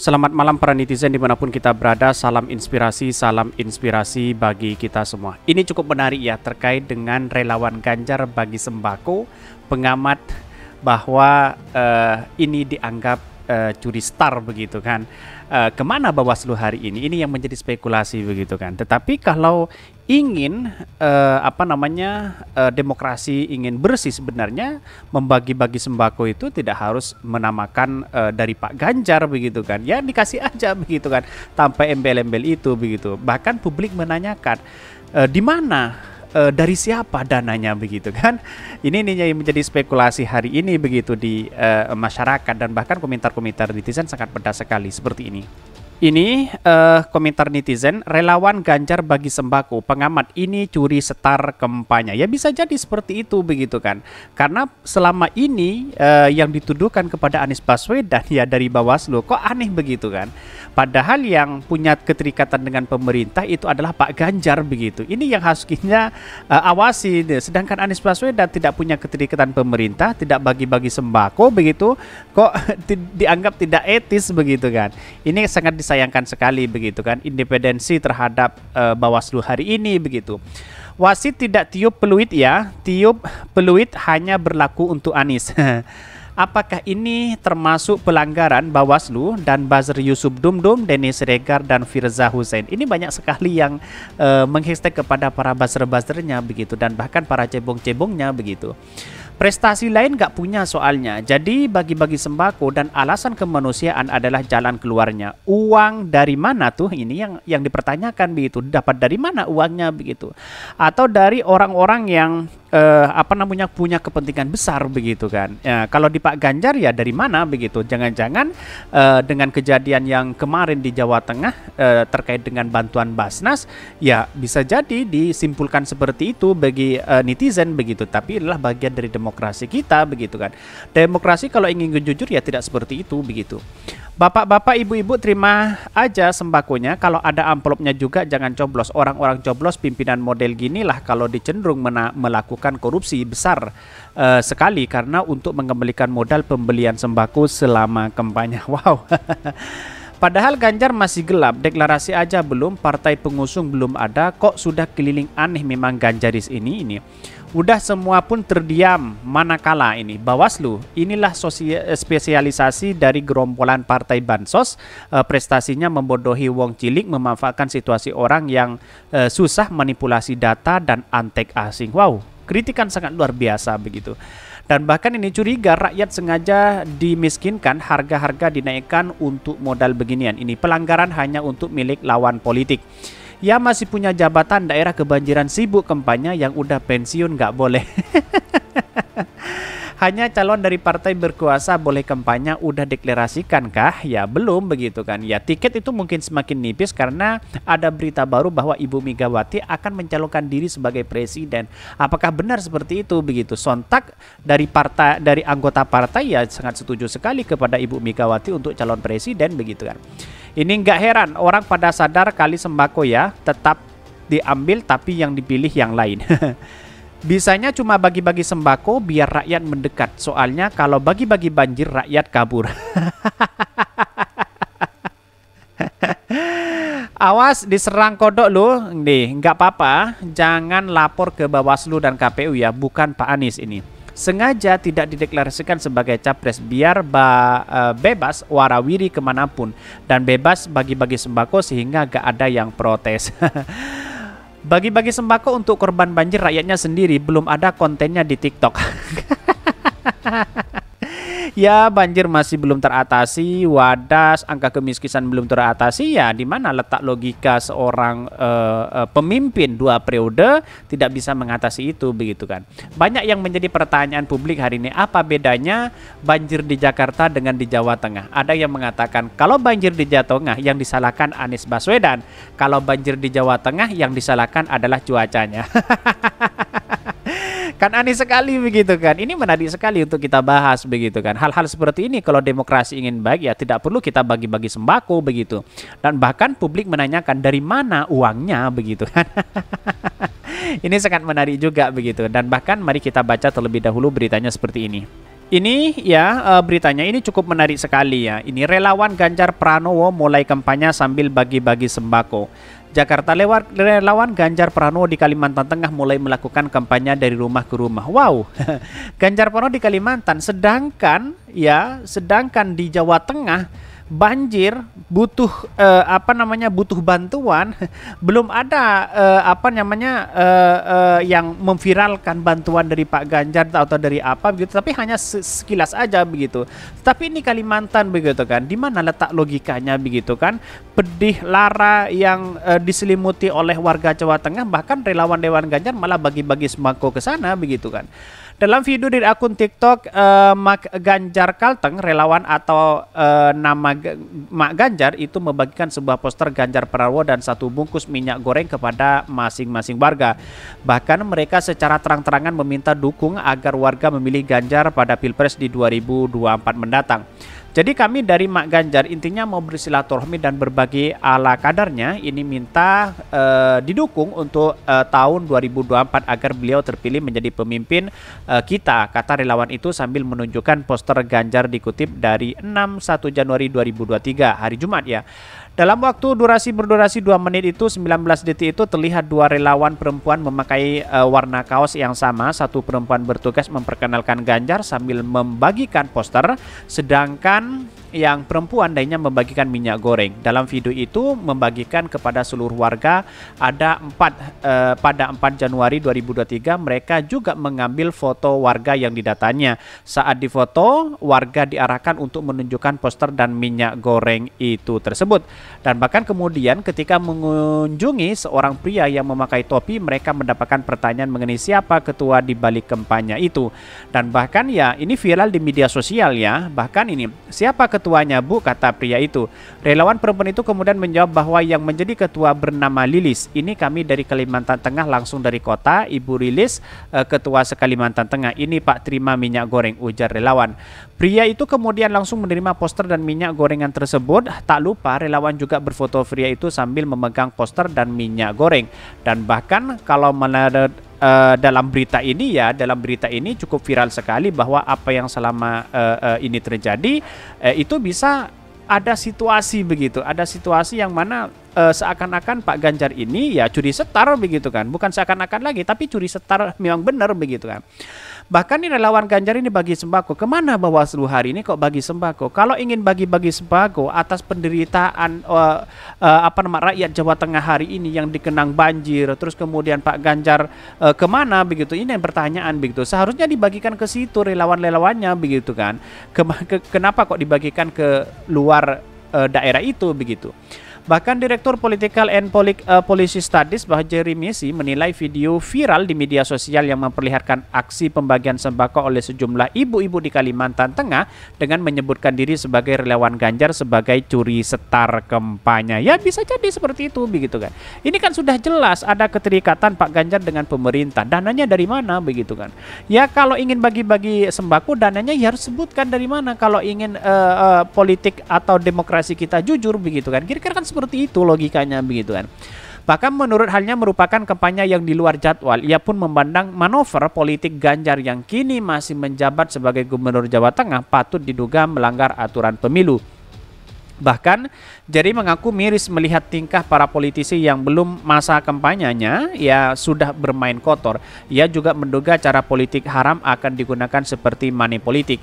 Selamat malam para netizen dimanapun kita berada Salam inspirasi, salam inspirasi bagi kita semua Ini cukup menarik ya terkait dengan relawan ganjar bagi sembako Pengamat bahwa uh, ini dianggap uh, curi star begitu kan. Uh, kemana Bawaslu hari ini? Ini yang menjadi spekulasi begitu kan. Tetapi kalau ingin uh, apa namanya uh, demokrasi ingin bersih sebenarnya membagi-bagi sembako itu tidak harus menamakan uh, dari Pak Ganjar begitu kan ya dikasih aja begitu kan tanpa embel-embel itu begitu bahkan publik menanyakan uh, di mana e, dari siapa dananya begitu kan? Ini ininya yang menjadi spekulasi hari ini begitu di e, masyarakat dan bahkan komentar-komentar netizen sangat pedas sekali seperti ini. Ini uh, komentar netizen, relawan ganjar bagi sembako, pengamat ini curi setar kampanye. Ya bisa jadi seperti itu begitu kan. Karena selama ini uh, yang dituduhkan kepada Anies Baswedan ya dari Bawaslu kok aneh begitu kan. Padahal yang punya keterikatan dengan pemerintah itu adalah Pak Ganjar begitu. Ini yang harusnya uh, eh, awasi. Sedangkan Anies Baswedan tidak punya keterikatan pemerintah, tidak bagi-bagi sembako begitu, kok dianggap tidak etis begitu kan. Ini sangat disayangkan sekali begitu kan independensi terhadap uh, Bawaslu hari ini begitu. Wasit tidak tiup peluit ya, tiup peluit hanya berlaku untuk Anies. Apakah ini termasuk pelanggaran Bawaslu dan Bazar Yusuf Dumdum, Dennis Regar dan Firza Hussein? Ini banyak sekali yang uh, eh, menghashtag kepada para buzzer-buzzernya begitu dan bahkan para cebong-cebongnya begitu. Prestasi lain gak punya soalnya. Jadi bagi-bagi sembako dan alasan kemanusiaan adalah jalan keluarnya. Uang dari mana tuh? Ini yang yang dipertanyakan begitu. Dapat dari mana uangnya begitu? Atau dari orang-orang yang uh, apa namanya punya kepentingan besar begitu kan. Ya, kalau di Pak Ganjar ya dari mana begitu? Jangan-jangan uh, dengan kejadian yang kemarin di Jawa Tengah uh, terkait dengan bantuan Basnas ya bisa jadi disimpulkan seperti itu bagi uh, netizen begitu. Tapi adalah bagian dari demokrasi kita begitu kan. Demokrasi kalau ingin jujur ya tidak seperti itu begitu. Bapak-bapak, ibu-ibu terima aja sembakonya. Kalau ada amplopnya juga jangan coblos. Orang-orang coblos pimpinan model ginilah kalau dicenderung melakukan korupsi besar uh, sekali karena untuk mengembalikan modal pembelian sembako selama kampanye. Wow. Padahal Ganjar masih gelap, deklarasi aja belum, partai pengusung belum ada, kok sudah keliling aneh memang Ganjaris ini ini. Udah semua pun terdiam manakala ini Bawaslu inilah eh, spesialisasi dari gerombolan partai bansos e, prestasinya membodohi wong cilik memanfaatkan situasi orang yang e, susah manipulasi data dan antek asing. Wow, kritikan sangat luar biasa begitu. Dan bahkan ini curiga rakyat sengaja dimiskinkan harga-harga dinaikkan untuk modal beginian. Ini pelanggaran hanya untuk milik lawan politik. Ia masih punya jabatan daerah kebanjiran sibuk kampanye yang udah pensiun gak boleh. Hanya calon dari partai berkuasa boleh kampanye udah deklarasikan kah? Ya belum begitu kan. Ya tiket itu mungkin semakin nipis karena ada berita baru bahwa Ibu Megawati akan mencalonkan diri sebagai presiden. Apakah benar seperti itu begitu? Sontak dari partai dari anggota partai ya sangat setuju sekali kepada Ibu Megawati untuk calon presiden begitu kan. Ini nggak heran orang pada sadar kali sembako ya tetap diambil tapi yang dipilih yang lain. Bisanya cuma bagi-bagi sembako biar rakyat mendekat. Soalnya kalau bagi-bagi banjir rakyat kabur. Awas diserang kodok lu, nih nggak apa-apa. Jangan lapor ke Bawaslu dan KPU ya, bukan Pak Anies ini sengaja tidak dideklarasikan sebagai capres biar ba, e, bebas warawiri kemanapun dan bebas bagi-bagi sembako sehingga gak ada yang protes. Bagi-bagi sembako untuk korban banjir rakyatnya sendiri belum ada kontennya di TikTok. ya banjir masih belum teratasi, wadas angka kemiskinan belum teratasi ya di mana letak logika seorang uh, uh, pemimpin dua periode tidak bisa mengatasi itu begitu kan. Banyak yang menjadi pertanyaan publik hari ini apa bedanya banjir di Jakarta dengan di Jawa Tengah? Ada yang mengatakan kalau banjir di Jawa Tengah yang disalahkan Anies Baswedan, kalau banjir di Jawa Tengah yang disalahkan adalah cuacanya. kan aneh sekali begitu kan. Ini menarik sekali untuk kita bahas begitu kan. Hal-hal seperti ini kalau demokrasi ingin baik ya tidak perlu kita bagi-bagi sembako begitu. Dan bahkan publik menanyakan dari mana uangnya begitu kan. ini sangat menarik juga begitu dan bahkan mari kita baca terlebih dahulu beritanya seperti ini. Ini ya eh, beritanya ini cukup menarik sekali ya. Ini relawan Ganjar Pranowo mulai kampanye sambil bagi-bagi sembako. Jakarta lewat relawan Ganjar Pranowo di Kalimantan Tengah mulai melakukan kampanye dari rumah ke rumah. Wow. Ganjar Pranowo di Kalimantan sedangkan ya sedangkan di Jawa Tengah banjir butuh uh, apa namanya butuh bantuan belum ada uh, apa namanya uh, uh, yang memviralkan bantuan dari Pak Ganjar atau dari apa begitu tapi hanya sekilas aja begitu tapi ini Kalimantan begitu kan di mana letak logikanya begitu kan pedih lara yang uh, diselimuti oleh warga Jawa Tengah bahkan relawan Dewan Ganjar malah bagi-bagi sembako ke sana begitu kan dalam video dari akun TikTok uh, Mak Ganjar Kalteng, relawan atau uh, nama G Mak Ganjar itu membagikan sebuah poster Ganjar Pranowo dan satu bungkus minyak goreng kepada masing-masing warga. Bahkan mereka secara terang-terangan meminta dukung agar warga memilih Ganjar pada Pilpres di 2024 mendatang. Jadi kami dari Mak Ganjar intinya mau bersilaturahmi dan berbagi ala kadarnya ini minta e, didukung untuk e, tahun 2024 agar beliau terpilih menjadi pemimpin Eh, kita, kata relawan itu sambil menunjukkan poster Ganjar dikutip dari 61 Januari 2023 hari Jumat ya. Dalam waktu durasi berdurasi 2 menit itu 19 detik itu terlihat dua relawan perempuan memakai uh, warna kaos yang sama. Satu perempuan bertugas memperkenalkan Ganjar sambil membagikan poster, sedangkan yang perempuan lainnya membagikan minyak goreng. Dalam video itu membagikan kepada seluruh warga ada 4 eh, pada 4 Januari 2023 mereka juga mengambil foto warga yang didatanya. Saat difoto, warga diarahkan untuk menunjukkan poster dan minyak goreng itu tersebut. Dan bahkan kemudian ketika mengunjungi seorang pria yang memakai topi, mereka mendapatkan pertanyaan mengenai siapa ketua di balik kampanye itu. Dan bahkan ya ini viral di media sosial ya, bahkan ini siapa ketuanya bu kata pria itu. Relawan perempuan itu kemudian menjawab bahwa yang menjadi ketua bernama Lilis. Ini kami dari Kalimantan Tengah langsung dari kota, Ibu Lilis eh, ketua se-Kalimantan Tengah. Ini Pak terima minyak goreng ujar relawan. Pria itu kemudian langsung menerima poster dan minyak gorengan tersebut. Tak lupa relawan Wartawan juga berfoto pria itu sambil memegang poster dan minyak goreng. Dan bahkan kalau menurut uh, eh, dalam berita ini ya, dalam berita ini cukup viral sekali bahwa apa yang selama uh, uh, ini terjadi uh, itu bisa ada situasi begitu, ada situasi yang mana uh, seakan-akan Pak Ganjar ini ya curi setar begitu kan, bukan seakan-akan lagi, tapi curi setar memang benar begitu kan. Bahkan ini relawan Ganjar ini bagi sembako. Kemana Bawaslu hari ini kok bagi sembako? Kalau ingin bagi-bagi sembako atas penderitaan uh, uh, apa nama rakyat Jawa Tengah hari ini yang dikenang banjir, terus kemudian Pak Ganjar uh, kemana begitu? Ini yang pertanyaan begitu. Seharusnya dibagikan ke situ relawan-relawannya begitu kan? Kem- ke kenapa kok dibagikan ke luar uh, daerah itu begitu? Bahkan Direktur Political and Polik, uh, eh, Policy Studies Bahjeri Misi menilai video viral di media sosial yang memperlihatkan aksi pembagian sembako oleh sejumlah ibu-ibu di Kalimantan Tengah dengan menyebutkan diri sebagai relawan Ganjar sebagai curi setar kampanye. Ya bisa jadi seperti itu begitu kan. Ini kan sudah jelas ada keterikatan Pak Ganjar dengan pemerintah. Dananya dari mana begitu kan. Ya kalau ingin bagi-bagi sembako dananya ya harus sebutkan dari mana kalau ingin uh, uh, politik atau demokrasi kita jujur begitu kan. Kira-kira kan seperti itu logikanya begitu kan. Bahkan menurut halnya merupakan kampanye yang di luar jadwal. Ia pun memandang manuver politik Ganjar yang kini masih menjabat sebagai gubernur Jawa Tengah patut diduga melanggar aturan pemilu. Bahkan Jerry mengaku miris melihat tingkah para politisi yang belum masa kampanyenya ia ya sudah bermain kotor. Ia juga menduga cara politik haram akan digunakan seperti money politik.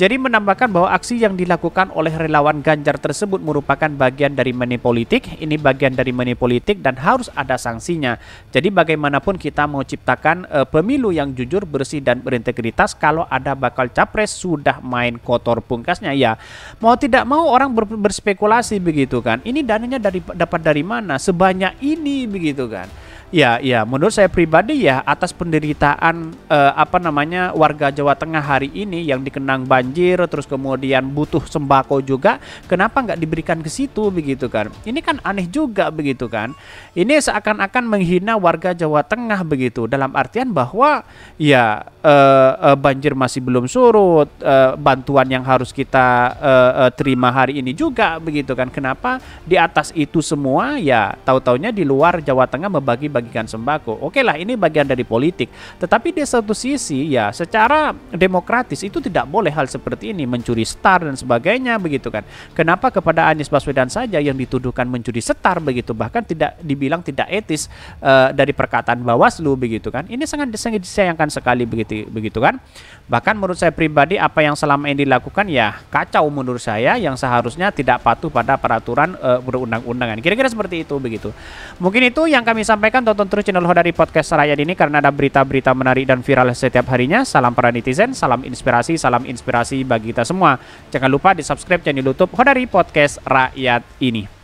Jadi menambahkan bahwa aksi yang dilakukan oleh relawan Ganjar tersebut merupakan bagian dari money politik, ini bagian dari money politik dan harus ada sanksinya. Jadi bagaimanapun kita mau ciptakan e, pemilu yang jujur, bersih dan berintegritas kalau ada bakal capres sudah main kotor pungkasnya ya. Mau tidak mau orang ber berspekulasi begitu kan. Ini dananya dari dapat dari mana? Sebanyak ini begitu kan. Ya, ya. Menurut saya pribadi ya atas penderitaan eh, apa namanya warga Jawa Tengah hari ini yang dikenang banjir, terus kemudian butuh sembako juga, kenapa nggak diberikan ke situ begitu kan? Ini kan aneh juga begitu kan? Ini seakan-akan menghina warga Jawa Tengah begitu dalam artian bahwa ya eh, eh, banjir masih belum surut, eh, bantuan yang harus kita eh, eh, terima hari ini juga begitu kan? Kenapa di atas itu semua ya tahu tahunya di luar Jawa Tengah membagi-bagi membagikan sembako. Oke lah, ini bagian dari politik. Tetapi di satu sisi ya secara demokratis itu tidak boleh hal seperti ini mencuri star dan sebagainya begitu kan. Kenapa kepada Anies Baswedan saja yang dituduhkan mencuri star begitu bahkan tidak dibilang tidak etis uh, dari perkataan Bawaslu begitu kan. Ini sangat disayangkan sekali begitu begitu kan. Bahkan menurut saya pribadi apa yang selama ini dilakukan ya kacau menurut saya yang seharusnya tidak patuh pada peraturan uh, eh, berundang undangan Kira-kira seperti itu begitu. Mungkin itu yang kami sampaikan tonton terus channel Hodari Podcast Rakyat ini karena ada berita-berita menarik dan viral setiap harinya. Salam para netizen, salam inspirasi, salam inspirasi bagi kita semua. Jangan lupa di subscribe channel YouTube Hodari Podcast Rakyat ini.